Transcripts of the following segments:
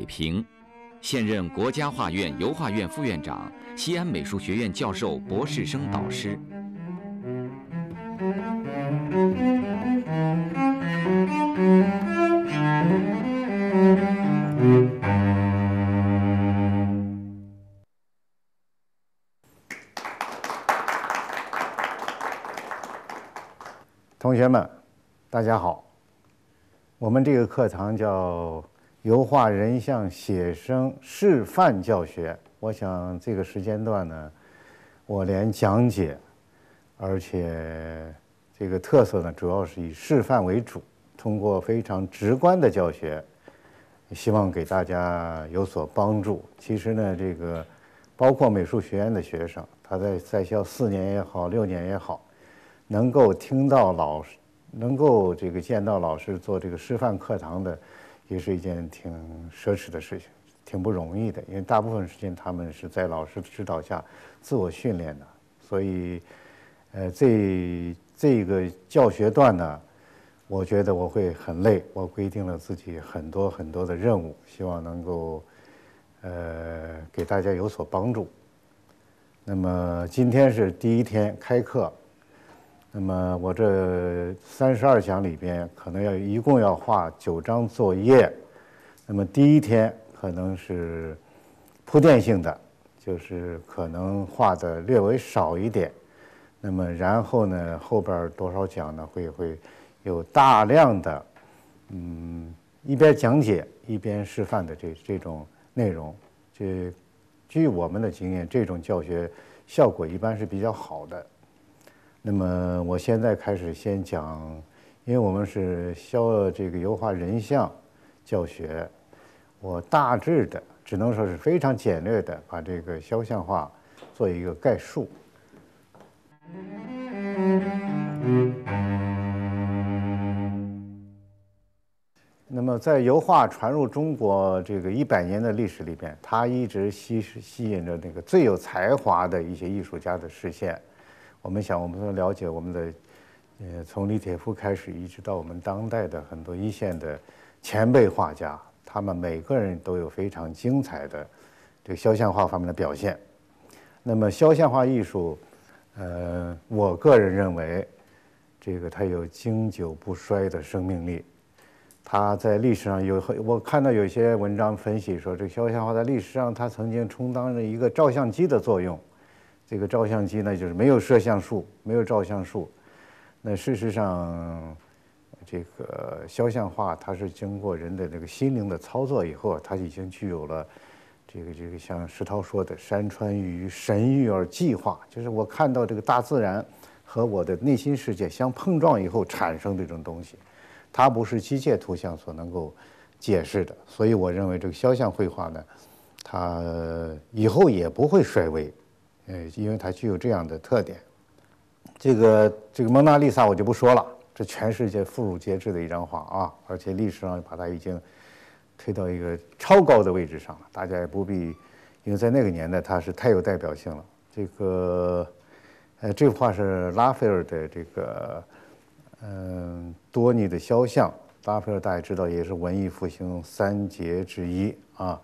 北平，现任国家画院油画院副院长、西安美术学院教授、博士生导师。同学们，大家好，我们这个课堂叫。油画人像写生示范教学，我想这个时间段呢，我连讲解，而且这个特色呢，主要是以示范为主，通过非常直观的教学，希望给大家有所帮助。其实呢，这个包括美术学院的学生，他在在校四年也好，六年也好，能够听到老师，能够这个见到老师做这个示范课堂的。也是一件挺奢侈的事情，挺不容易的，因为大部分时间他们是在老师的指导下自我训练的，所以，呃，这这个教学段呢，我觉得我会很累，我规定了自己很多很多的任务，希望能够，呃，给大家有所帮助。那么今天是第一天开课。那么我这三十二讲里边，可能要一共要画九张作业。那么第一天可能是铺垫性的，就是可能画的略微少一点。那么然后呢，后边多少讲呢，会会有大量的嗯一边讲解一边示范的这这种内容。这据我们的经验，这种教学效果一般是比较好的。那么，我现在开始先讲，因为我们是肖这个油画人像教学，我大致的只能说是非常简略的把这个肖像画做一个概述。那么，在油画传入中国这个一百年的历史里边，它一直吸吸引着那个最有才华的一些艺术家的视线。我们想，我们能了解我们的，呃，从李铁夫开始，一直到我们当代的很多一线的前辈画家，他们每个人都有非常精彩的这个肖像画方面的表现。那么，肖像画艺术，呃，我个人认为，这个它有经久不衰的生命力。它在历史上有，我看到有些文章分析说，这肖像画在历史上它曾经充当着一个照相机的作用。这个照相机呢，就是没有摄像术，没有照相术。那事实上，这个肖像画它是经过人的这个心灵的操作以后，它已经具有了这个这个像石涛说的“山川与神域而计划”，就是我看到这个大自然和我的内心世界相碰撞以后产生的这种东西，它不是机械图像所能够解释的。所以，我认为这个肖像绘画呢，它以后也不会衰微。呃，因为它具有这样的特点，这个这个蒙娜丽莎我就不说了，这全世界妇孺皆知的一张画啊，而且历史上把它已经推到一个超高的位置上了，大家也不必，因为在那个年代它是太有代表性了。这个，呃，这幅画是拉斐尔的这个，嗯，多尼的肖像，拉斐尔大家知道也是文艺复兴三杰之一啊。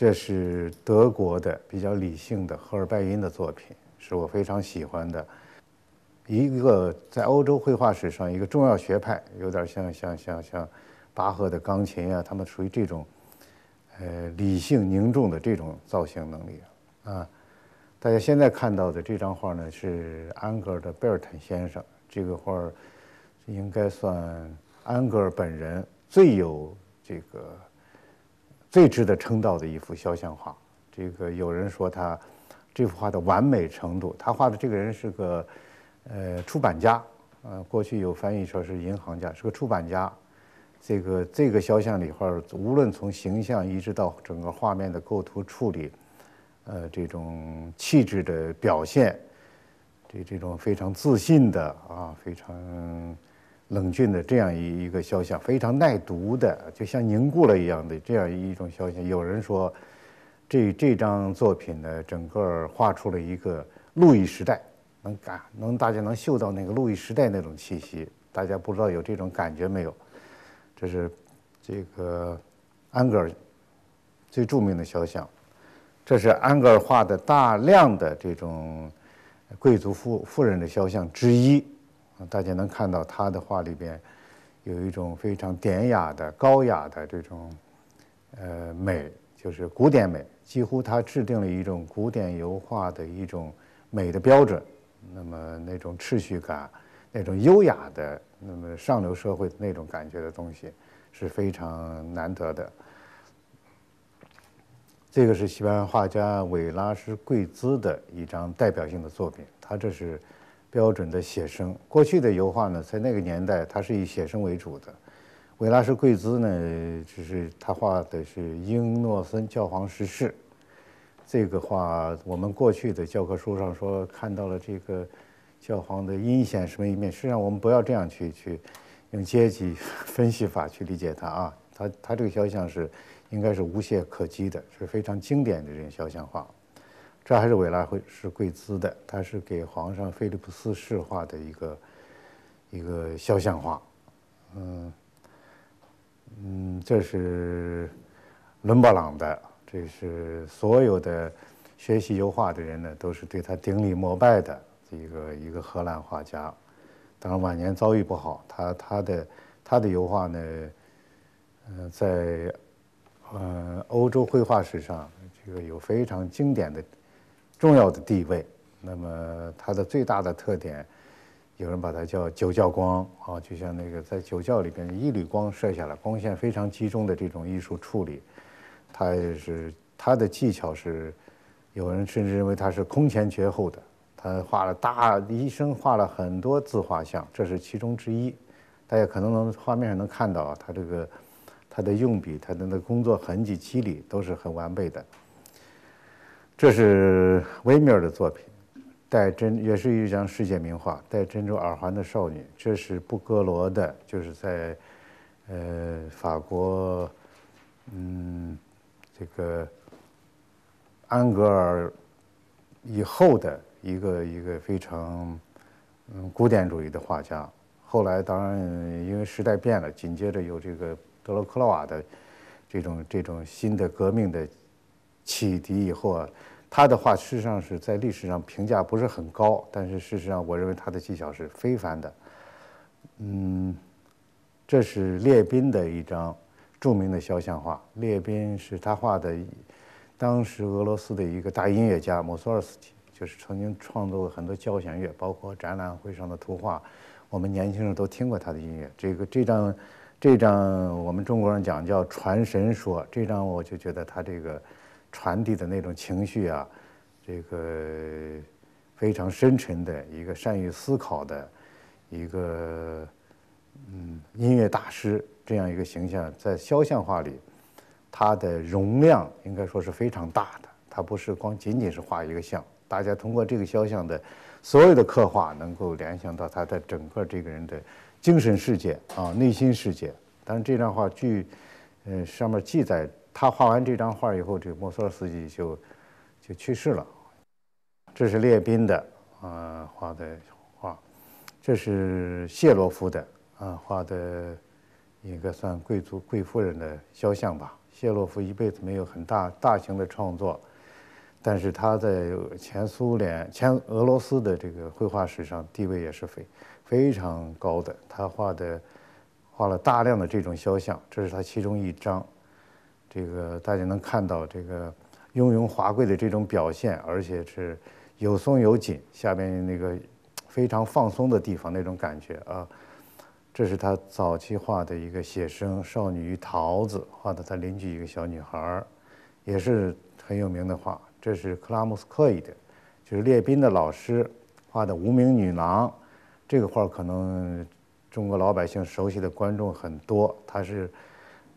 这是德国的比较理性的赫尔拜因的作品，是我非常喜欢的。一个在欧洲绘画史上一个重要学派，有点像像像像巴赫的钢琴啊，他们属于这种呃理性凝重的这种造型能力啊。啊，大家现在看到的这张画呢是安格尔的贝尔坦先生，这个画应该算安格尔本人最有这个。最值得称道的一幅肖像画，这个有人说他这幅画的完美程度，他画的这个人是个呃出版家，呃，过去有翻译说是银行家，是个出版家。这个这个肖像里画，无论从形象一直到整个画面的构图处理，呃，这种气质的表现，这这种非常自信的啊，非常冷峻的这样一一个肖像，非常耐读的，就像凝固了一样的这样一种肖像。有人说，这这张作品呢，整个画出了一个路易时代，能感能大家能嗅到那个路易时代那种气息。大家不知道有这种感觉没有？这是这个安格尔最著名的肖像，这是安格尔画的大量的这种贵族妇妇人的肖像之一。大家能看到他的画里边，有一种非常典雅的、高雅的这种，呃，美，就是古典美。几乎他制定了一种古典油画的一种美的标准。那么那种秩序感，那种优雅的，那么上流社会那种感觉的东西是非常难得的。这个是西班牙画家韦拉斯贵兹的一张代表性的作品，他这是。标准的写生。过去的油画呢，在那个年代，它是以写生为主的。维拉斯贵兹呢，就是他画的是英诺森教皇逝世，这个画我们过去的教科书上说看到了这个教皇的阴险什么一面。实际上，我们不要这样去去用阶级分析法去理解他啊。他他这个肖像是应该是无懈可击的，是非常经典的这种肖像画。这还是委拉是贵兹的，他是给皇上菲利普斯画的一个一个肖像画，嗯嗯，这是伦勃朗的，这是所有的学习油画的人呢，都是对他顶礼膜拜的一个一个荷兰画家。当然晚年遭遇不好，他他的他的油画呢，嗯，在嗯欧洲绘画史上，这个有非常经典的。重要的地位，那么它的最大的特点，有人把它叫“酒窖光”啊，就像那个在酒窖里边一缕光射下来，光线非常集中的这种艺术处理，它也是它的技巧是，有人甚至认为它是空前绝后的。他画了大一生画了很多自画像，这是其中之一，大家可能能画面上能看到啊，他这个他的用笔，他的那工作痕迹肌理都是很完备的。这是维米尔的作品，戴珍也是一张世界名画，《戴珍珠耳环的少女》。这是布格罗的，就是在，呃，法国，嗯，这个安格尔以后的一个一个非常嗯古典主义的画家。后来当然因为时代变了，紧接着有这个德罗克洛瓦的这种这种新的革命的启迪以后啊。他的话事实上是在历史上评价不是很高，但是事实上我认为他的技巧是非凡的。嗯，这是列宾的一张著名的肖像画。列宾是他画的，当时俄罗斯的一个大音乐家莫索尔斯基，就是曾经创作过很多交响乐，包括展览会上的图画。我们年轻人都听过他的音乐。这个这张这张我们中国人讲叫传神说，这张我就觉得他这个。传递的那种情绪啊，这个非常深沉的一个善于思考的一个嗯音乐大师这样一个形象，在肖像画里，它的容量应该说是非常大的。它不是光仅仅是画一个像，大家通过这个肖像的所有的刻画，能够联想到他的整个这个人的精神世界啊、内心世界。但是这张画据嗯上面记载。他画完这张画以后，这个莫索尔斯基就就去世了。这是列宾的啊画的画，这是谢洛夫的啊画的一个算贵族贵夫人的肖像吧。谢洛夫一辈子没有很大大型的创作，但是他在前苏联、前俄罗斯的这个绘画史上地位也是非非常高的。他画的画了大量的这种肖像，这是他其中一张。这个大家能看到这个雍容华贵的这种表现，而且是有松有紧，下边那个非常放松的地方那种感觉啊，这是他早期画的一个写生少女与桃子，画的他邻居一个小女孩，也是很有名的画。这是克拉姆斯克的，就是列宾的老师画的无名女郎，这个画可能中国老百姓熟悉的观众很多，他是。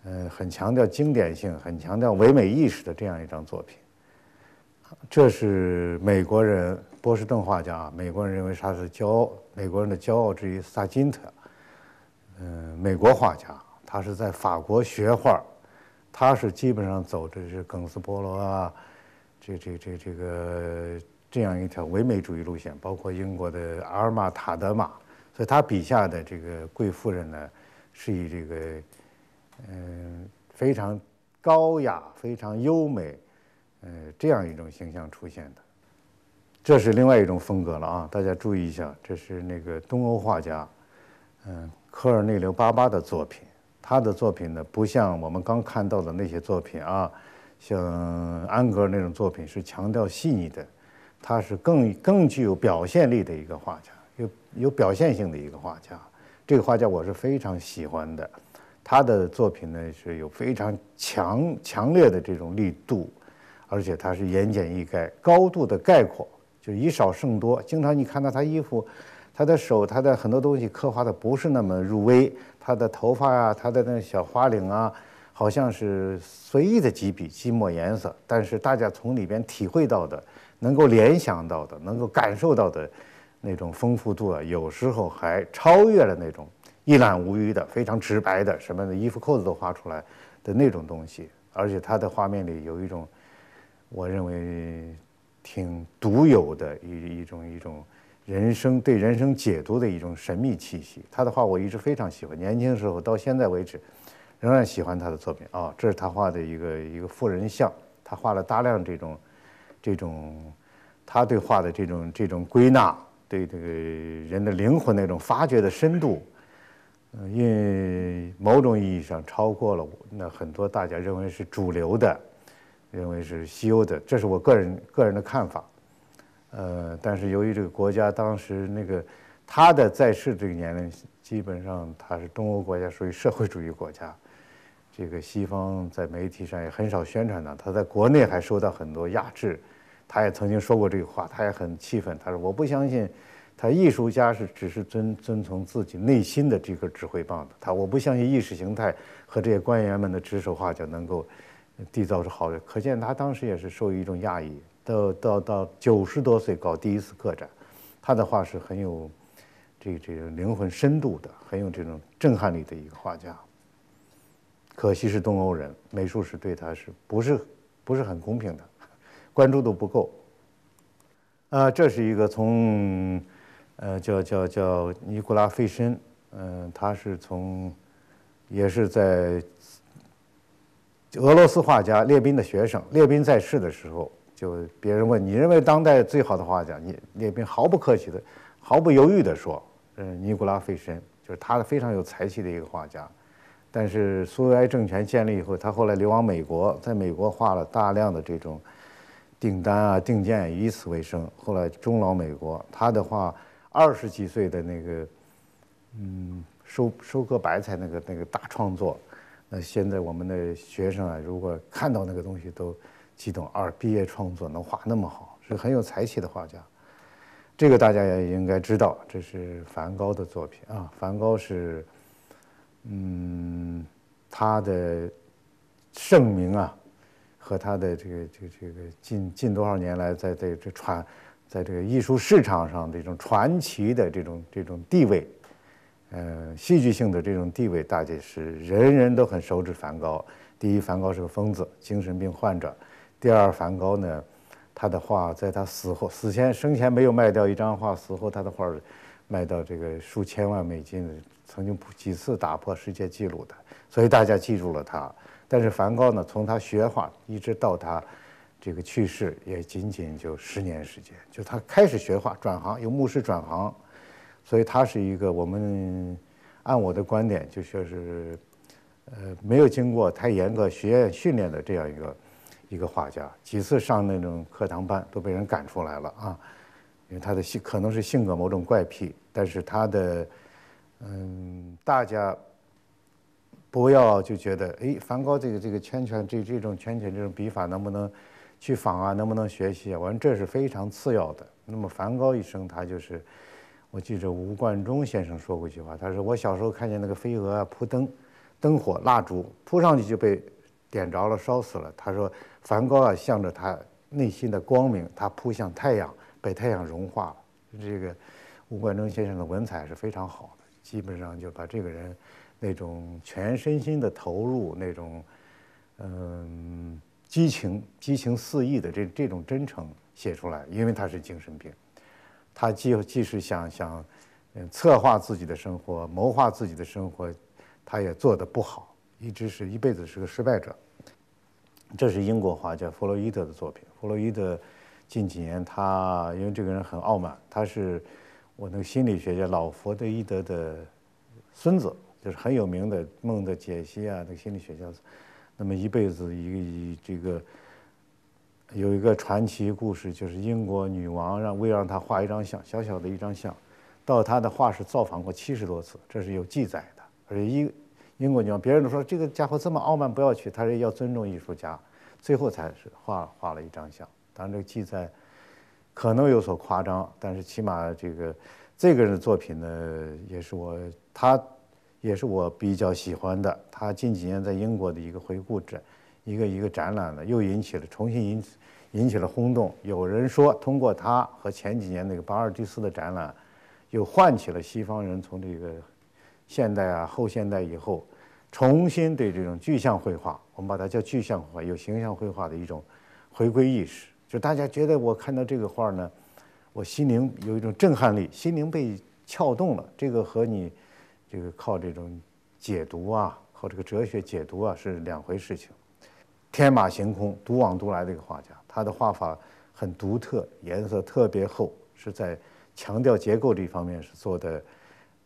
呃，很强调经典性，很强调唯美意识的这样一张作品。这是美国人波士顿画家美国人认为他是骄傲？美国人的骄傲之一萨金特。嗯，美国画家，他是在法国学画，他是基本上走的是耿斯波罗啊，这这这这个这样一条唯美主义路线，包括英国的阿尔玛塔德玛，所以他笔下的这个贵妇人呢，是以这个。嗯，非常高雅，非常优美，嗯，这样一种形象出现的，这是另外一种风格了啊！大家注意一下，这是那个东欧画家，嗯，科尔内留·巴巴的作品。他的作品呢，不像我们刚看到的那些作品啊，像安格尔那种作品是强调细腻的，他是更更具有表现力的一个画家，有有表现性的一个画家。这个画家我是非常喜欢的。他的作品呢是有非常强强烈的这种力度，而且他是言简意赅，高度的概括，就是以少胜多。经常你看到他衣服、他的手、他的很多东西刻画的不是那么入微，他的头发呀、他的那个小花领啊，好像是随意的几笔、几抹颜色，但是大家从里边体会到的、能够联想到的、能够感受到的那种丰富度啊，有时候还超越了那种。一览无余的，非常直白的，什么的衣服扣子都画出来的那种东西，而且他的画面里有一种，我认为挺独有的一一种一种人生对人生解读的一种神秘气息。他的画我一直非常喜欢，年轻时候到现在为止仍然喜欢他的作品。啊，这是他画的一个一个富人像，他画了大量这种这种他对画的这种这种归纳，对这个人的灵魂那种发掘的深度。嗯，因为某种意义上超过了那很多大家认为是主流的，认为是西欧的，这是我个人个人的看法。呃，但是由于这个国家当时那个他的在世这个年龄，基本上他是东欧国家，属于社会主义国家。这个西方在媒体上也很少宣传的，他在国内还受到很多压制。他也曾经说过这个话，他也很气愤，他说：“我不相信。”他艺术家是只是遵遵从自己内心的这个指挥棒的。他我不相信意识形态和这些官员们的指手画脚能够缔造出好的。可见他当时也是受一种压抑。到到到九十多岁搞第一次个展，他的画是很有这这种灵魂深度的，很有这种震撼力的一个画家。可惜是东欧人，美术史对他是不是不是很公平的，关注度不够。啊，这是一个从。呃，叫叫叫尼古拉费申，嗯，他是从也是在俄罗斯画家列宾的学生。列宾在世的时候，就别人问你认为当代最好的画家，你列宾毫不客气的、毫不犹豫的说，嗯，尼古拉费申就是他非常有才气的一个画家。但是苏维埃政权建立以后，他后来流亡美国，在美国画了大量的这种订单啊、定件，以此为生。后来终老美国，他的话。二十几岁的那个，嗯，收收割白菜那个那个大创作，那现在我们的学生啊，如果看到那个东西都激动。二毕业创作能画那么好，是很有才气的画家。这个大家也应该知道，这是梵高的作品啊。梵高是，嗯，他的盛名啊，和他的这个这个这个近近多少年来在在这传。在这个艺术市场上，这种传奇的这种这种地位，呃，戏剧性的这种地位，大家是人人都很熟知。梵高，第一，梵高是个疯子，精神病患者；第二，梵高呢，他的画在他死后、死前、生前没有卖掉一张画，死后他的画卖到这个数千万美金，曾经几次打破世界纪录的，所以大家记住了他。但是梵高呢，从他学画一直到他。这个去世也仅仅就十年时间，就他开始学画转行，由牧师转行，所以他是一个我们按我的观点，就说是呃没有经过太严格学院训练的这样一个一个画家，几次上那种课堂班都被人赶出来了啊，因为他的性可能是性格某种怪癖，但是他的嗯大家不要就觉得哎，梵高这个这个圈圈，这这种圈圈这种笔法能不能？去访啊，能不能学习啊？我说这是非常次要的。那么梵高一生，他就是，我记着吴冠中先生说过一句话，他说我小时候看见那个飞蛾啊扑灯，灯火蜡烛扑上去就被点着了，烧死了。他说梵高啊向着他内心的光明，他扑向太阳，被太阳融化了。这个吴冠中先生的文采是非常好的，基本上就把这个人那种全身心的投入那种，嗯。激情，激情四溢的这这种真诚写出来，因为他是精神病，他既既是想想，嗯，策划自己的生活，谋划自己的生活，他也做得不好，一直是一辈子是个失败者。这是英国画家弗洛伊德的作品。弗洛伊德近几年，他因为这个人很傲慢，他是我那个心理学家老弗德伊德的孙子，就是很有名的梦的解析啊，那个心理学家。那么一辈子，一个一这个有一个传奇故事，就是英国女王让为让他画一张像，小小的一张像，到他的画室造访过七十多次，这是有记载的。而且英英国女王，别人都说这个家伙这么傲慢，不要去，他是要尊重艺术家，最后才是画画了一张像。当然这个记载可能有所夸张，但是起码这个这个人的作品呢，也是我他。也是我比较喜欢的。他近几年在英国的一个回顾展，一个一个展览呢，又引起了重新引起引起了轰动。有人说，通过他和前几年那个巴尔蒂斯的展览，又唤起了西方人从这个现代啊、后现代以后，重新对这种具象绘画，我们把它叫具象画，有形象绘画的一种回归意识。就大家觉得我看到这个画呢，我心灵有一种震撼力，心灵被撬动了。这个和你。这个靠这种解读啊，靠这个哲学解读啊是两回事情。天马行空、独往独来的一个画家，他的画法很独特，颜色特别厚，是在强调结构这一方面是做的。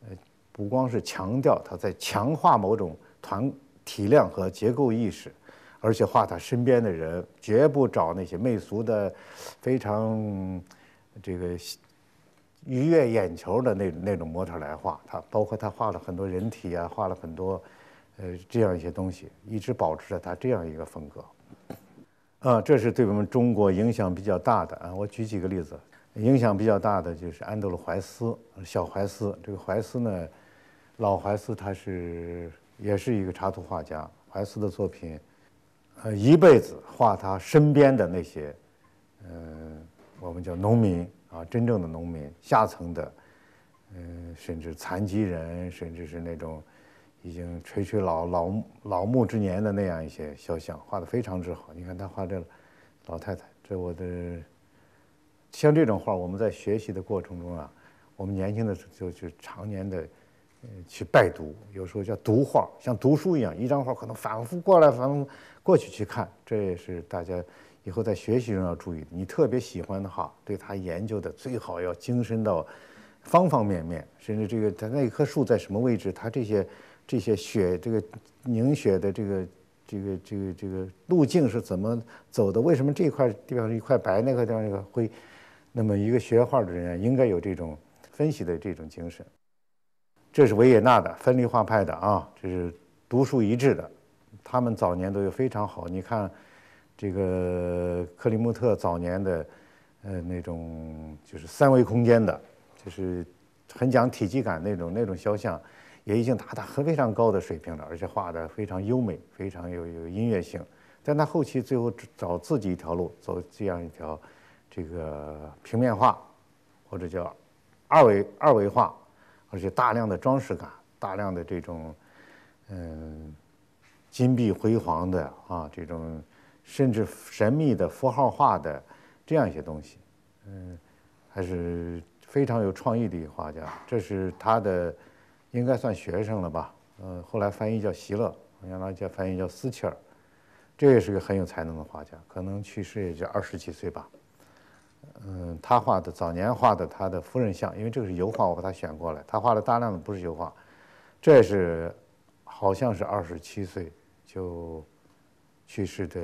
呃，不光是强调，他在强化某种团体量和结构意识，而且画他身边的人，绝不找那些媚俗的，非常这个。愉悦眼球的那那种模特来画，他包括他画了很多人体啊，画了很多，呃，这样一些东西，一直保持着他这样一个风格。啊，这是对我们中国影响比较大的啊。我举几个例子，影响比较大的就是安德鲁·怀斯，小怀斯。这个怀斯呢，老怀斯他是也是一个插图画家，怀斯的作品，呃，一辈子画他身边的那些，呃，我们叫农民。啊，真正的农民，下层的，嗯，甚至残疾人，甚至是那种已经垂垂老老老暮之年的那样一些肖像，画得非常之好。你看他画这老太太，这我的，像这种画，我们在学习的过程中啊，我们年轻的时就就常年的去拜读，有时候叫读画，像读书一样，一张画可能反复过来，反复过去去看，这也是大家。以后在学习中要注意，你特别喜欢的话，对他研究的最好要精深到方方面面，甚至这个他那棵树在什么位置，他这些这些血这个凝血的这个这个这个这个路径是怎么走的？为什么这块地方是一块白，那块地方一个灰？那么一个学画的人应该有这种分析的这种精神。这是维也纳的分离画派的啊，这是独树一帜的，他们早年都有非常好。你看。这个克里木特早年的，呃，那种就是三维空间的，就是很讲体积感那种那种肖像，也已经达到非常高的水平了，而且画的非常优美，非常有有音乐性。但他后期最后找自己一条路，走这样一条这个平面画或者叫二维二维画，而且大量的装饰感，大量的这种嗯金碧辉煌的啊这种。甚至神秘的符号化的这样一些东西，嗯，还是非常有创意的一个画家。这是他的，应该算学生了吧？呃，后来翻译叫席勒，原来叫翻译叫斯切尔。这也是个很有才能的画家，可能去世也就二十几岁吧。嗯，他画的早年画的他的夫人像，因为这个是油画，我把他选过来。他画了大量的不是油画，这是好像是二十七岁就。去世的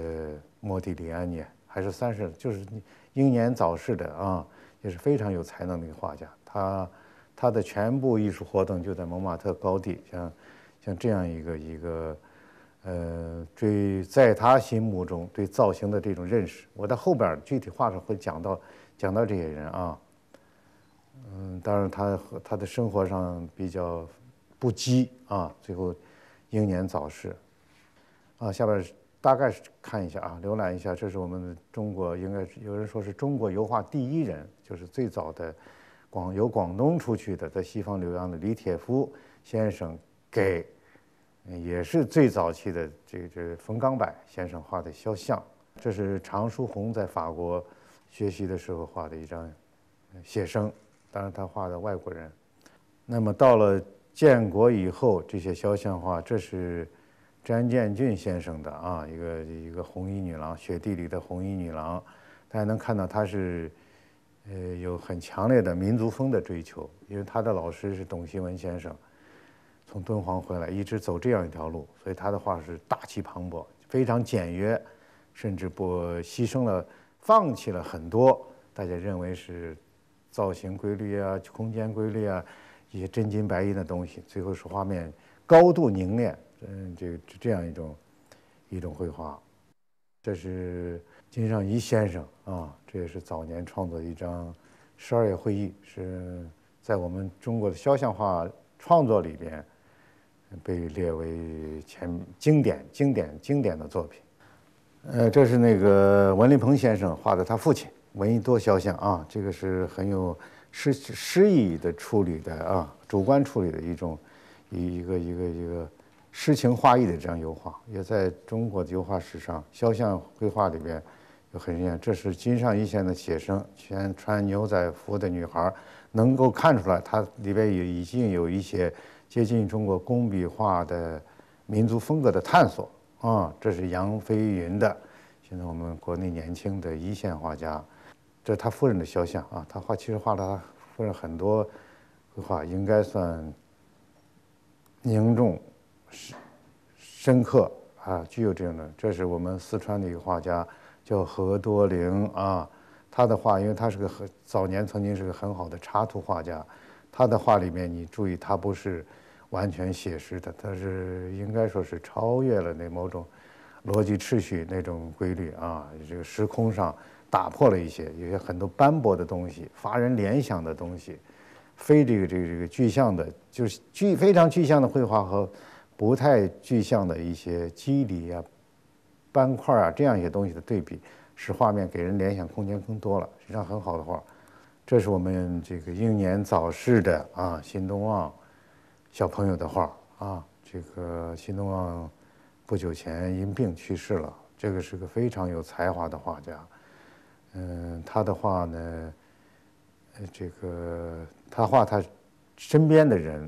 莫迪里安尼还是三十，就是英年早逝的啊，也是非常有才能的一个画家。他他的全部艺术活动就在蒙马特高地，像像这样一个一个呃，对，在他心目中对造型的这种认识，我在后边具体画上会讲到讲到这些人啊。嗯，当然他和他的生活上比较不羁啊，最后英年早逝啊，下边。大概是看一下啊，浏览一下。这是我们中国应该有人说是中国油画第一人，就是最早的广由广东出去的，在西方留洋的李铁夫先生给，也是最早期的这这冯刚柏先生画的肖像。这是常书鸿在法国学习的时候画的一张写生，当然他画的外国人。那么到了建国以后，这些肖像画，这是。詹建俊先生的啊，一个一个红衣女郎，雪地里的红衣女郎，大家能看到，她是，呃，有很强烈的民族风的追求，因为他的老师是董希文先生，从敦煌回来，一直走这样一条路，所以他的话是大气磅礴，非常简约，甚至不牺牲了，放弃了很多大家认为是，造型规律啊，空间规律啊，一些真金白银的东西，最后是画面高度凝练。嗯，这个这样一种一种绘画，这是金尚一先生啊，这也是早年创作一张《十二月会议》，是在我们中国的肖像画创作里边被列为前经典、经典、经典的作品。呃，这是那个文林鹏先生画的他父亲闻一多肖像啊，这个是很有诗诗意的处理的啊，主观处理的一种一一个一个一个。诗情画意的这样油画，也在中国的油画史上肖像绘画里边有很深这是金上一线的写生，全穿牛仔服的女孩，能够看出来，它里边也已经有一些接近中国工笔画的民族风格的探索啊。这是杨飞云的，现在我们国内年轻的一线画家，这是他夫人的肖像啊。他画其实画了他夫人很多，绘画应该算凝重。深深刻啊，具有这样的，这是我们四川的一个画家，叫何多灵啊。他的画，因为他是个很早年曾经是个很好的插图画家，他的画里面你注意，他不是完全写实的，他是应该说是超越了那某种逻辑秩序那种规律啊，这个时空上打破了一些，有些很多斑驳的东西，发人联想的东西，非这个这个这个具象的，就是具非常具象的绘画和。不太具象的一些肌理啊、斑块啊这样一些东西的对比，使画面给人联想空间更多了。际上很好的画。这是我们这个英年早逝的啊，新东旺小朋友的画啊。这个新东旺不久前因病去世了。这个是个非常有才华的画家。嗯，他的画呢，呃，这个他画他身边的人。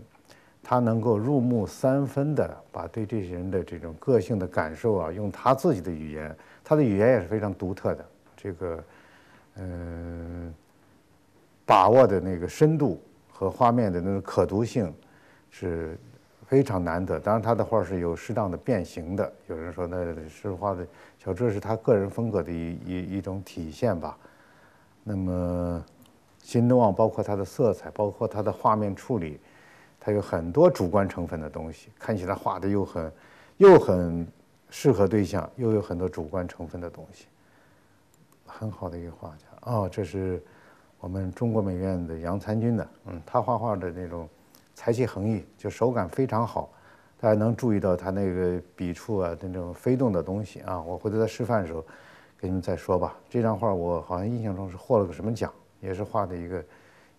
他能够入木三分的把对这些人的这种个性的感受啊，用他自己的语言，他的语言也是非常独特的。这个，嗯，把握的那个深度和画面的那种可读性，是非常难得。当然，他的画是有适当的变形的。有人说那是画的小猪，是他个人风格的一一一种体现吧。那么，新东望包括他的色彩，包括他的画面处理。他有很多主观成分的东西，看起来画的又很，又很适合对象，又有很多主观成分的东西，很好的一个画家。哦，这是我们中国美院的杨参军的，嗯，他画画的那种才气横溢，就手感非常好，大家能注意到他那个笔触啊，那种飞动的东西啊。我回头在示范的时候，给你们再说吧。这张画我好像印象中是获了个什么奖，也是画的一个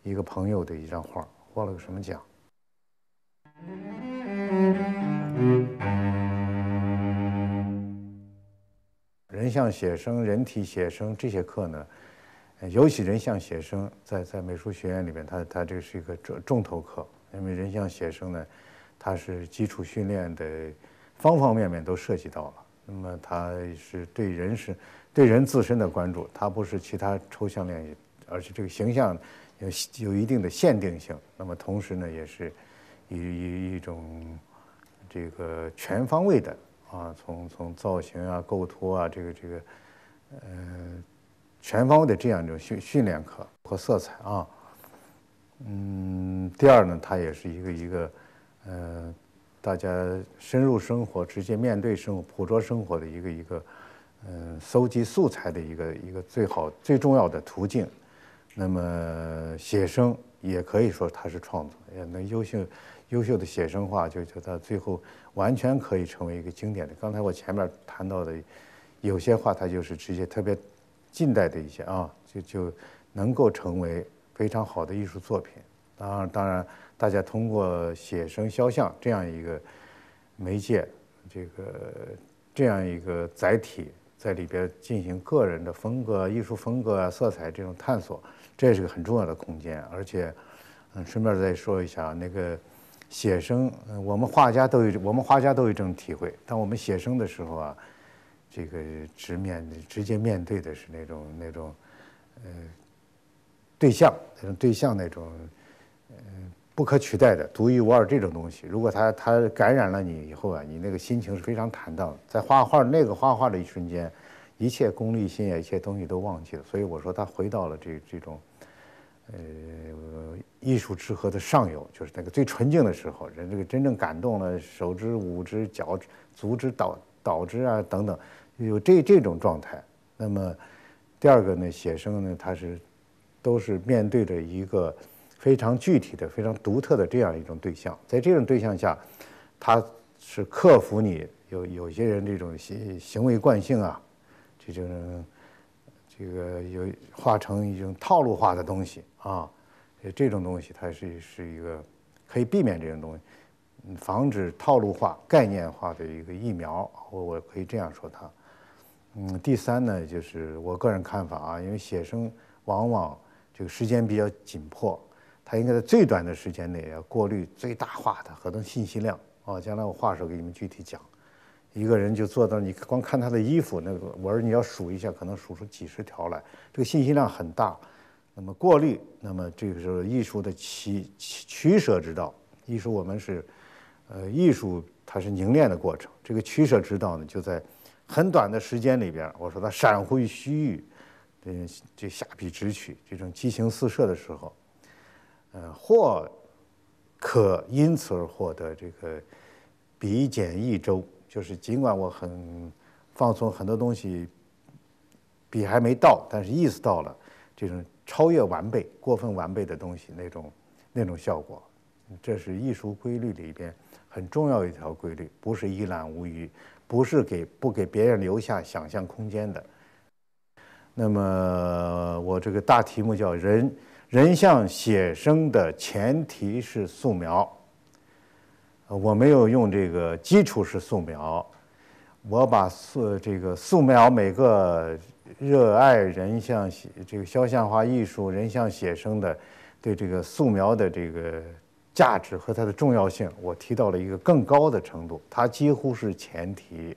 一个朋友的一张画，获了个什么奖？人像写生、人体写生这些课呢，尤其人像写生，在在美术学院里面，它它这是一个重重头课，因为人像写生呢，它是基础训练的方方面面都涉及到了。那么它是对人是对人自身的关注，它不是其他抽象练，而且这个形象有有一定的限定性。那么同时呢，也是。一一一种这个全方位的啊，从从造型啊、构图啊，这个这个，呃，全方位的这样一种训训练课和色彩啊，嗯，第二呢，它也是一个一个呃，大家深入生活、直接面对生活、捕捉生活的一个一个嗯，搜集素材的一个一个最好最重要的途径。那么写生也可以说它是创作，也能优秀。优秀的写生画，就就他最后完全可以成为一个经典的。刚才我前面谈到的，有些画他就是直接特别近代的一些啊，就就能够成为非常好的艺术作品。当当然，大家通过写生肖像这样一个媒介，这个这样一个载体，在里边进行个人的风格、艺术风格色彩这种探索，这也是个很重要的空间。而且，嗯，顺便再说一下那个。写生，我们画家都有，我们画家都有这种体会。当我们写生的时候啊，这个直面、直接面对的是那种、那种，呃，对象，那种对象那种，呃，不可取代的、独一无二这种东西。如果他他感染了你以后啊，你那个心情是非常坦荡。在画画那个画画的一瞬间，一切功利心啊，一切东西都忘记了。所以我说，他回到了这这种，呃。艺术之河的上游，就是那个最纯净的时候，人这个真正感动了，手之、五之、脚之、足之、导导之啊等等，有这这种状态。那么，第二个呢，写生呢，它是都是面对着一个非常具体的、非常独特的这样一种对象，在这种对象下，它是克服你有有些人这种行行为惯性啊，这种这个有化成一种套路化的东西啊。这种东西它是是一个可以避免这种东西，防止套路化、概念化的一个疫苗，我我可以这样说它。嗯，第三呢，就是我个人看法啊，因为写生往往这个时间比较紧迫，他应该在最短的时间内要过滤最大化的合同信息量。哦，将来我画的时候给你们具体讲。一个人就做到你光看他的衣服，那个我说你要数一下，可能数出几十条来，这个信息量很大。那么过滤，那么这个是艺术的取取取舍之道。艺术我们是，呃，艺术它是凝练的过程。这个取舍之道呢，就在很短的时间里边，我说它闪忽于须臾，这这下笔直取这种激情四射的时候，呃，或可因此而获得这个笔简意周，就是尽管我很放松，很多东西笔还没到，但是意思到了，这种。超越完备、过分完备的东西，那种那种效果，这是艺术规律里边很重要一条规律，不是一览无余，不是给不给别人留下想象空间的。那么我这个大题目叫“人人像写生”的前提是素描，我没有用这个基础是素描，我把素这个素描每个。热爱人像写这个肖像画艺术、人像写生的，对这个素描的这个价值和它的重要性，我提到了一个更高的程度。它几乎是前提。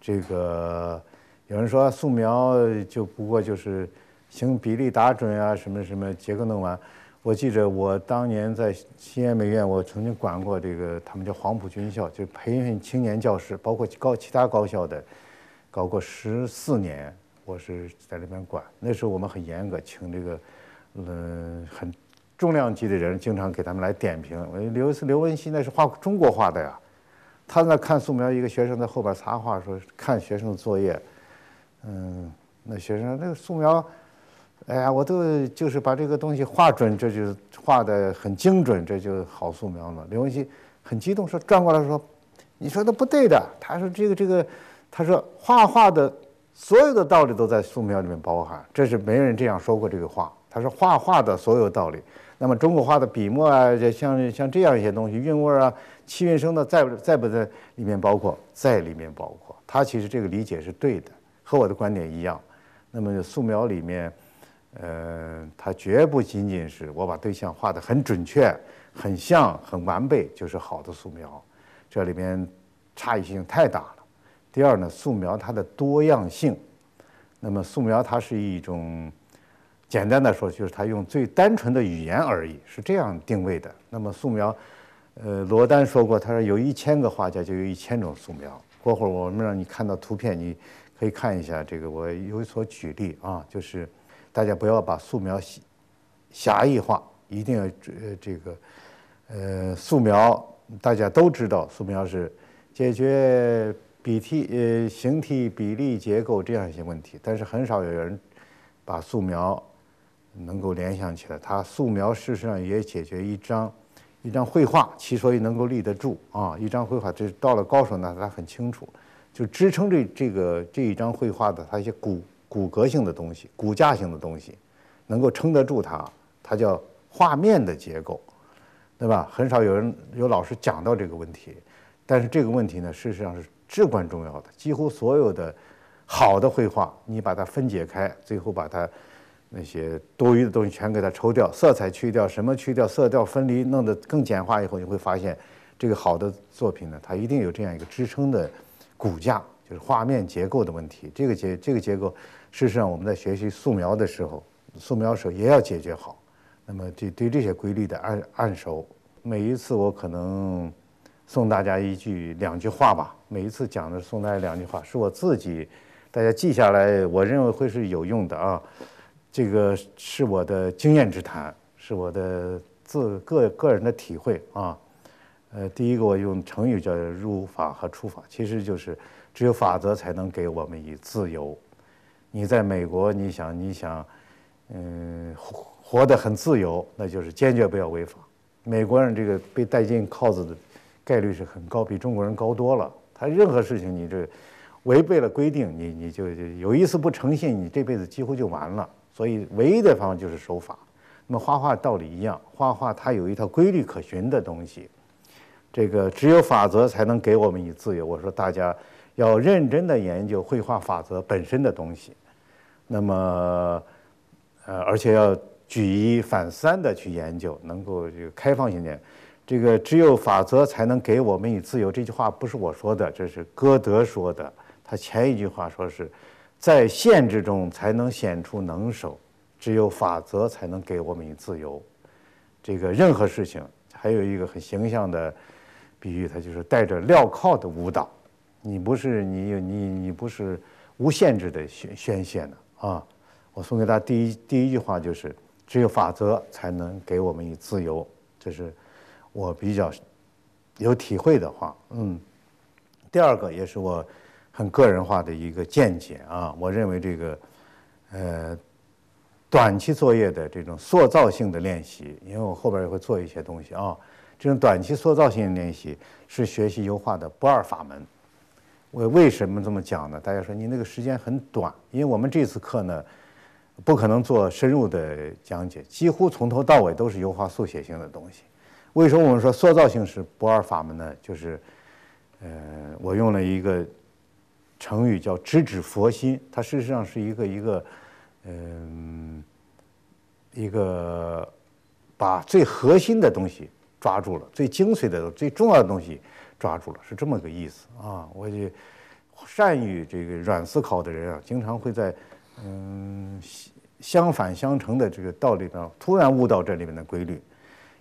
这个有人说素描就不过就是行比例打准啊，什么什么结构弄完。我记着我当年在西安美院，我曾经管过这个，他们叫黄埔军校，就培训青年教师，包括高其他高校的，搞过十四年。我是在那边管，那时候我们很严格，请这个，嗯，很重量级的人经常给他们来点评。刘刘文西那是画中国画的呀，他那看素描，一个学生在后边擦画，说看学生的作业，嗯，那学生那个素描，哎呀，我都就是把这个东西画准，这就画得很精准，这就好素描了。刘文西很激动，说转过来说，你说的不对的。他说这个这个，他说画画的。所有的道理都在素描里面包含，这是没人这样说过这个话。他说画画的所有道理，那么中国画的笔墨啊，像像这样一些东西韵味啊、气韵声的在不在不在里面包括，在里面包括。他其实这个理解是对的，和我的观点一样。那么素描里面，呃，它绝不仅仅是我把对象画得很准确、很像、很完备就是好的素描，这里面差异性太大了。第二呢，素描它的多样性。那么素描它是一种，简单的说就是它用最单纯的语言而已，是这样定位的。那么素描，呃，罗丹说过，他说有一千个画家就有一千种素描。过会儿我们让你看到图片，你可以看一下这个，我有所举例啊，就是大家不要把素描狭义化，一定要呃这个，呃，素描大家都知道，素描是解决。笔体、呃，形体、比例、结构这样一些问题，但是很少有人把素描能够联想起来。它素描事实上也解决一张一张绘画，其所以能够立得住啊，一张绘画，这到了高手呢，他很清楚，就支撑这这个这一张绘画的，它一些骨骨骼性的东西、骨架性的东西，能够撑得住它，它叫画面的结构，对吧？很少有人有老师讲到这个问题。但是这个问题呢，事实上是至关重要的。几乎所有的好的绘画，你把它分解开，最后把它那些多余的东西全给它抽掉，色彩去掉，什么去掉？色调分离，弄得更简化以后，你会发现这个好的作品呢，它一定有这样一个支撑的骨架，就是画面结构的问题。这个结这个结构，事实上我们在学习素描的时候，素描时候也要解决好。那么对对这些规律的按按熟，每一次我可能。送大家一句两句话吧，每一次讲的送大家两句话，是我自己，大家记下来，我认为会是有用的啊。这个是我的经验之谈，是我的自个个人的体会啊。呃，第一个我用成语叫入法和出法，其实就是只有法则才能给我们以自由。你在美国，你想你想，嗯，活活得很自由，那就是坚决不要违法。美国人这个被带进铐子的。概率是很高，比中国人高多了。他任何事情，你这违背了规定，你你就有一次不诚信，你这辈子几乎就完了。所以，唯一的方法就是守法。那么，画画道理一样，画画它有一套规律可循的东西。这个只有法则才能给我们以自由。我说，大家要认真的研究绘画法则本身的东西。那么，呃，而且要举一反三的去研究，能够这个开放性点。这个只有法则才能给我们以自由，这句话不是我说的，这是歌德说的。他前一句话说是在限制中才能显出能手，只有法则才能给我们以自由。这个任何事情，还有一个很形象的比喻，它就是戴着镣铐的舞蹈。你不是你你你不是无限制的宣宣泄的啊！我送给大家第一第一句话就是：只有法则才能给我们以自由，这是。我比较有体会的话，嗯，第二个也是我很个人化的一个见解啊。我认为这个，呃，短期作业的这种塑造性的练习，因为我后边也会做一些东西啊。这种短期塑造性练习是学习油画的不二法门。我为什么这么讲呢？大家说你那个时间很短，因为我们这次课呢，不可能做深入的讲解，几乎从头到尾都是油画速写性的东西。为什么我们说塑造性是不二法门呢？就是，呃，我用了一个成语叫“直指佛心”，它事实上是一个一个，嗯，一个把最核心的东西抓住了，最精髓的、最重要的东西抓住了，是这么个意思啊。我善于这个软思考的人啊，经常会在嗯相反相成的这个道理上突然悟到这里面的规律。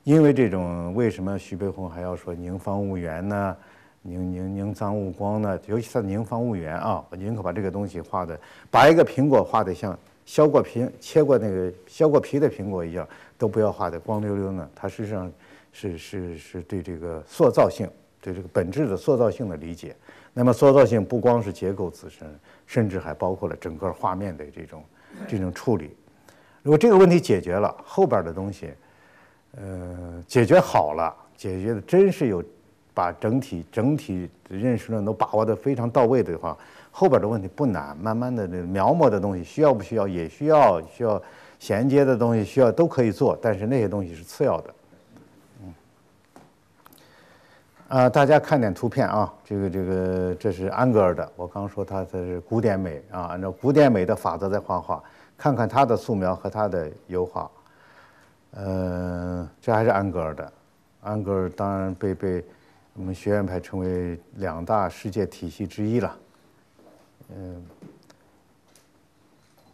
因为这种为什么徐悲鸿还要说宁方勿圆呢？宁宁宁脏勿光呢？尤其是宁方勿圆啊，宁可把这个东西画的，把一个苹果画的像削过皮、切过那个削过皮的苹果一样，都不要画的光溜溜呢。它实际上是是是对这个塑造性、对这个本质的塑造性的理解。那么塑造性不光是结构自身，甚至还包括了整个画面的这种这种处理。如果这个问题解决了，后边的东西。呃，解决好了，解决的真是有把整体整体认识呢都把握的非常到位的话，后边的问题不难。慢慢的描摹的东西需要不需要也需要，需要衔接的东西需要都可以做，但是那些东西是次要的。嗯。啊，大家看点图片啊，这个这个这是安格尔的，我刚说他他是古典美啊，按照古典美的法则在画画，看看他的素描和他的油画。呃，这还是安格尔的，安格尔当然被被我们学院派称为两大世界体系之一了。嗯，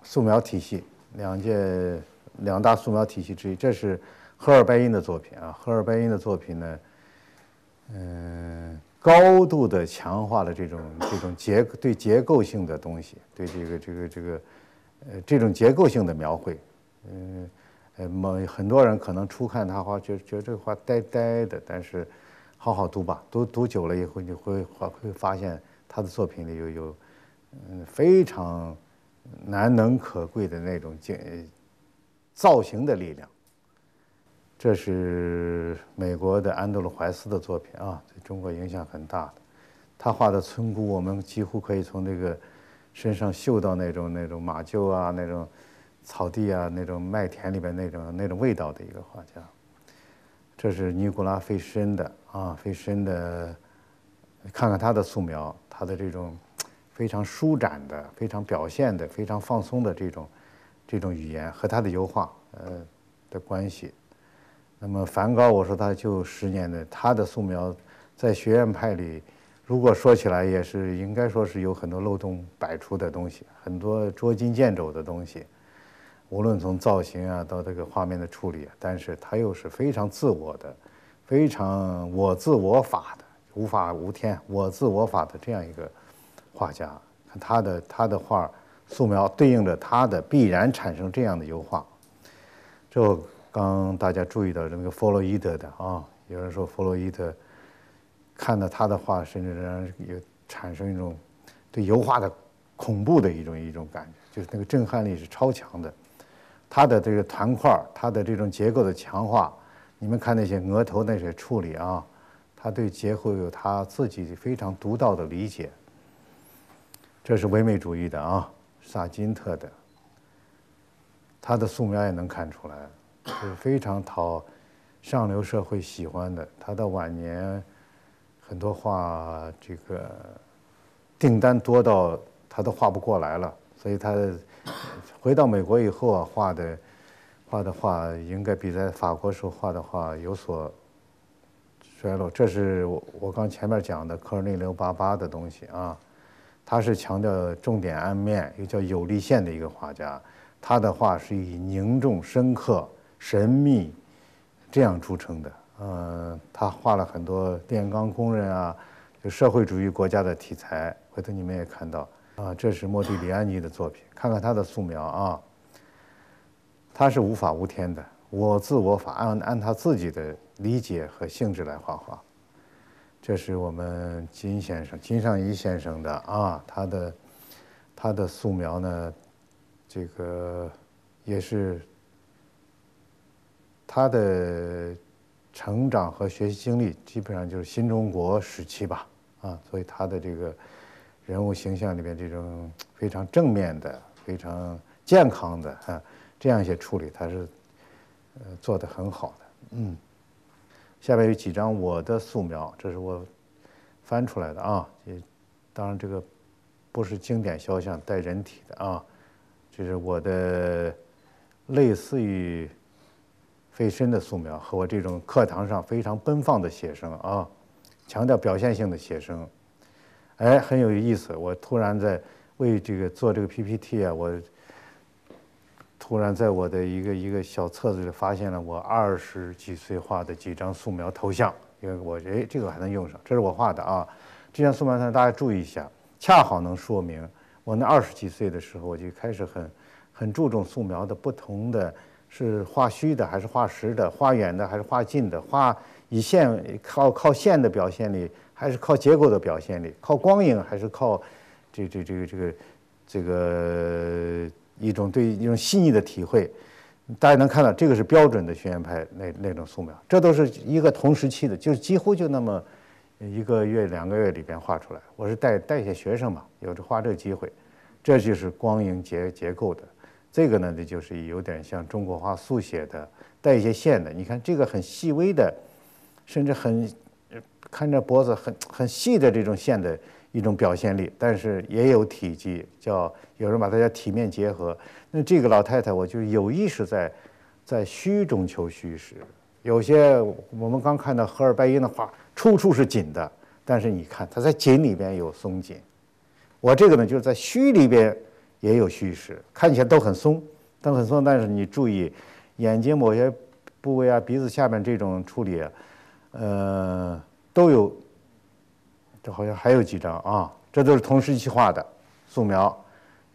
素描体系，两届两大素描体系之一。这是荷尔拜因的作品啊，荷尔拜因的作品呢，嗯，高度的强化了这种这种结对结构性的东西，对这个这个这个呃这种结构性的描绘，嗯。呃，某很多人可能初看他画，觉觉得这个画呆呆的，但是好好读吧，读读久了以后，你会会会发现他的作品里有有嗯非常难能可贵的那种建造型的力量。这是美国的安德鲁怀斯的作品啊，对中国影响很大的。他画的村姑，我们几乎可以从这个身上嗅到那种那种马厩啊那种。草地啊，那种麦田里边那种那种味道的一个画家，这是尼古拉·费申的啊，费申的。看看他的素描，他的这种非常舒展的、非常表现的、非常放松的这种这种语言和他的油画呃的关系。那么梵高，我说他就十年的，他的素描在学院派里，如果说起来也是应该说是有很多漏洞百出的东西，很多捉襟见肘的东西。无论从造型啊到这个画面的处理啊，但是他又是非常自我的，非常我自我法的无法无天我自我法的这样一个画家。看他的他的画素描，对应着他的必然产生这样的油画。这刚大家注意到那个弗洛伊德的啊，有人说弗洛伊德看到他的画，甚至有产生一种对油画的恐怖的一种一种感觉，就是那个震撼力是超强的。他的这个团块，他的这种结构的强化，你们看那些额头那些处理啊，他对结构有他自己非常独到的理解。这是唯美主义的啊，萨金特的，他的素描也能看出来，是非常讨上流社会喜欢的。他的晚年很多画，这个订单多到他都画不过来了，所以他。回到美国以后啊，画的画的画应该比在法国时候画的画有所衰落。这是我我刚前面讲的科尔内留·巴巴的东西啊，他是强调重点暗面，又叫有力线的一个画家。他的画是以凝重、深刻、神秘这样著称的。嗯，他画了很多电钢工人啊，就社会主义国家的题材。回头你们也看到。啊，这是莫迪里安尼的作品，看看他的素描啊。他是无法无天的，我自我法按按他自己的理解和性质来画画。这是我们金先生金尚义先生的啊，他的他的素描呢，这个也是他的成长和学习经历，基本上就是新中国时期吧啊，所以他的这个。人物形象里面这种非常正面的、非常健康的啊，这样一些处理，它是呃做的很好的。嗯，下面有几张我的素描，这是我翻出来的啊。当然这个不是经典肖像带人体的啊，这是我的类似于飞身的素描和我这种课堂上非常奔放的写生啊，强调表现性的写生。哎，很有意思！我突然在为这个做这个 PPT 啊，我突然在我的一个一个小册子里发现了我二十几岁画的几张素描头像，因为我哎，这个还能用上，这是我画的啊。这张素描呢，大家注意一下，恰好能说明我那二十几岁的时候，我就开始很很注重素描的不同的，是画虚的还是画实的，画远的还是画近的，画以线靠靠线的表现力。还是靠结构的表现力，靠光影，还是靠这这这个这个这个一种对一种细腻的体会。大家能看到，这个是标准的学院派那那种素描，这都是一个同时期的，就是几乎就那么一个月两个月里边画出来。我是带带一些学生嘛，有这画这个机会，这就是光影结结构的。这个呢，就是有点像中国画速写的，带一些线的。你看这个很细微的，甚至很。看着脖子很很细的这种线的一种表现力，但是也有体积，叫有人把它叫体面结合。那这个老太太，我就是有意识在在虚中求虚实。有些我们刚看到荷尔拜因的画，处处是紧的，但是你看它在紧里边有松紧。我这个呢，就是在虚里边也有虚实，看起来都很松，都很松。但是你注意眼睛某些部位啊，鼻子下面这种处理，呃。都有，这好像还有几张啊，这都是同时期画的素描。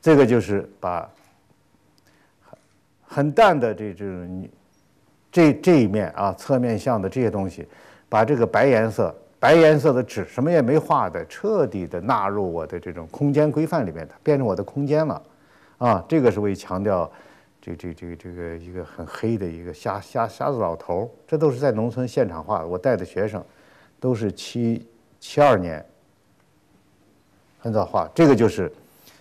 这个就是把很淡的这这种这这一面啊，侧面向的这些东西，把这个白颜色白颜色的纸什么也没画的，彻底的纳入我的这种空间规范里面，它变成我的空间了啊。这个是为强调这这这这个一个很黑的一个瞎瞎瞎子老头，这都是在农村现场画的，我带的学生。都是七七二年，很早画这个就是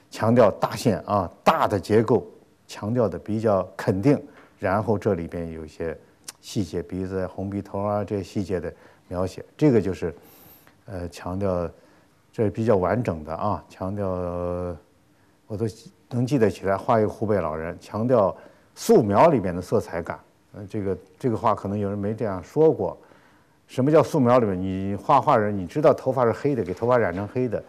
强调大线啊，大的结构强调的比较肯定，然后这里边有一些细节，鼻子、红鼻头啊这些细节的描写，这个就是呃强调这比较完整的啊，强调我都能记得起来，画一个湖北老人，强调素描里面的色彩感。嗯，这个这个话可能有人没这样说过。什么叫素描？里面你画画人，你知道头发是黑的，给头发染成黑的，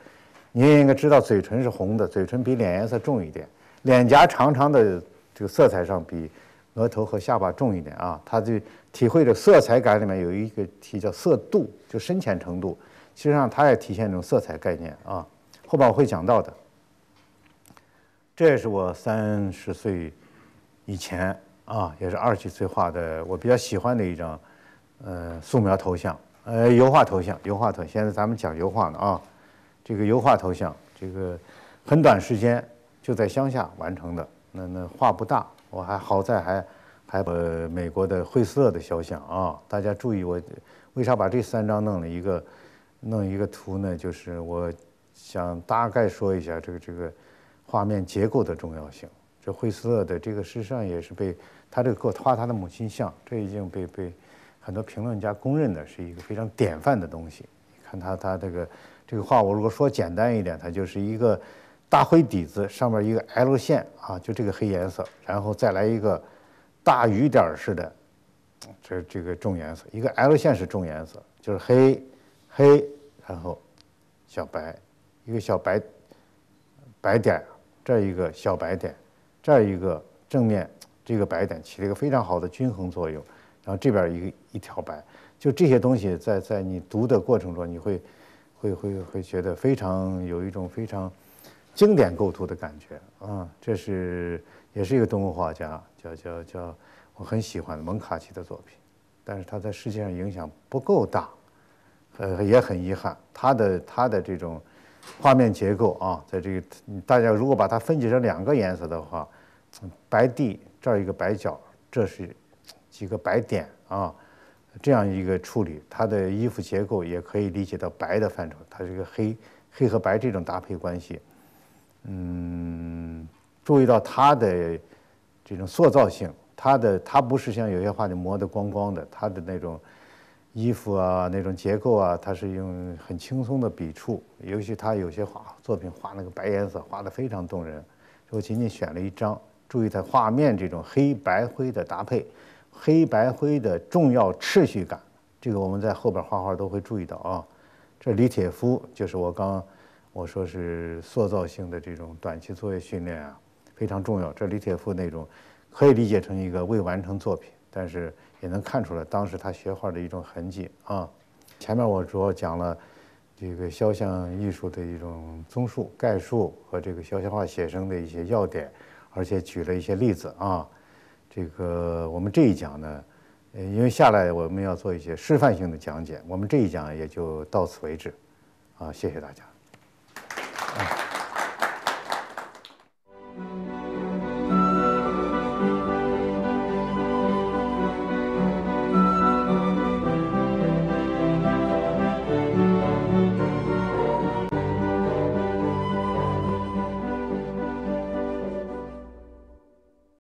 你也应该知道嘴唇是红的，嘴唇比脸颜色重一点，脸颊长长的这个色彩上比额头和下巴重一点啊。他就体会着色彩感里面有一个题叫色度，就深浅程度，其实上它也体现一种色彩概念啊。后边我会讲到的。这也是我三十岁以前啊，也是二十几岁画的，我比较喜欢的一张。呃，素描头像，呃，油画头像，油画头。现在咱们讲油画呢啊，这个油画头像，这个很短时间就在乡下完成的。那那画不大，我还好在还还把美国的惠斯勒的肖像啊，大家注意我为啥把这三张弄了一个弄一个图呢？就是我想大概说一下这个这个画面结构的重要性。这惠斯勒的这个事实上也是被他这个画他的母亲像，这已经被被。很多评论家公认的是一个非常典范的东西。你看他，他这个这个话，我如果说简单一点，它就是一个大灰底子，上面一个 L 线啊，就这个黑颜色，然后再来一个大雨点似的，这这个重颜色，一个 L 线是重颜色，就是黑黑，然后小白，一个小白白点，这一个小白点，这一个正面这个白点起了一个非常好的均衡作用。然后这边一个一条白，就这些东西在在你读的过程中，你会会会会觉得非常有一种非常经典构图的感觉啊。这是也是一个动物画家，叫叫叫我很喜欢的蒙卡奇的作品，但是他在世界上影响不够大，呃也很遗憾。他的他的这种画面结构啊，在这个大家如果把它分解成两个颜色的话，白地这儿一个白角，这是。几个白点啊，这样一个处理，它的衣服结构也可以理解到白的范畴。它一个黑黑和白这种搭配关系，嗯，注意到它的这种塑造性，它的它不是像有些画就磨得光光的，它的那种衣服啊那种结构啊，它是用很轻松的笔触。尤其他有些画作品画那个白颜色画得非常动人。我仅仅选了一张，注意它画面这种黑白灰的搭配。黑白灰的重要秩序感，这个我们在后边画画都会注意到啊。这李铁夫就是我刚我说是塑造性的这种短期作业训练啊，非常重要。这李铁夫那种可以理解成一个未完成作品，但是也能看出来当时他学画的一种痕迹啊。前面我主要讲了这个肖像艺术的一种综述、概述和这个肖像画写生的一些要点，而且举了一些例子啊。这个我们这一讲呢，呃，因为下来我们要做一些示范性的讲解，我们这一讲也就到此为止，啊，谢谢大家。